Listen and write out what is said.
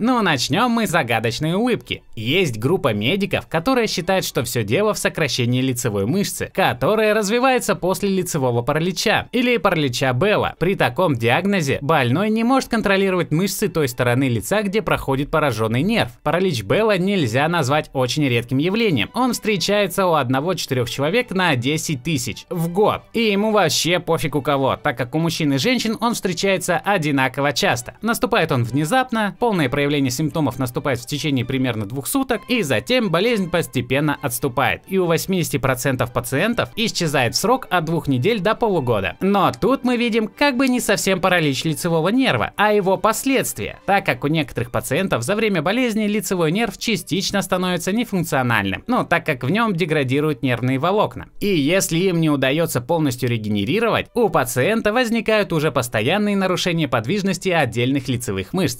Но ну, начнем мы с загадочной улыбки. Есть группа медиков, которая считает, что все дело в сокращении лицевой мышцы, которая развивается после лицевого паралича или паралича Белла. При таком диагнозе больной не может контролировать мышцы той стороны лица, где проходит пораженный нерв. Паралич Белла нельзя назвать очень редким явлением. Он встречается у 1 четырех человек на 10 тысяч в год. И ему вообще пофиг у кого, так как у мужчин и женщин он встречается одинаково часто. Наступает он внезапно, полное проявление появление симптомов наступает в течение примерно двух суток, и затем болезнь постепенно отступает, и у 80% пациентов исчезает в срок от двух недель до полугода. Но тут мы видим как бы не совсем паралич лицевого нерва, а его последствия, так как у некоторых пациентов за время болезни лицевой нерв частично становится нефункциональным, ну так как в нем деградируют нервные волокна. И если им не удается полностью регенерировать, у пациента возникают уже постоянные нарушения подвижности отдельных лицевых мышц,